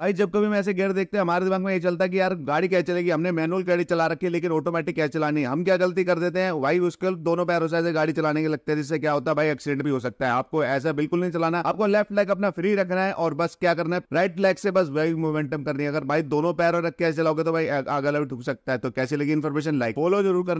भाई जब कभी मैं ऐसे गेयर देखते हैं हमारे दिमाग में ये चलता है कि यार गाड़ी क्या चलेगी हमने मैनुअल गाड़ी चला रखी है लेकिन ऑटोमेटिक क्या चलानी हम क्या गलती कर देते हैं भाई उसके दोनों पैरों से गाड़ी चलाने के लगते हैं जिससे क्या होता है भाई एक्सीडेंट भी हो सकता है आपको ऐसा बिल्कुल नहीं चलाना आपको लेफ्ट लेग अपना फ्री रखना है और बस क्या करना है राइट लेग से बस वही मोमेंटम करनी है अगर भाई दोनों पैरों रख के चलाओगे तो भाई आगे लग ठुक सकता है तो कैसे लगी इन्फॉर्मेशन लाइक फॉलो जरूर करना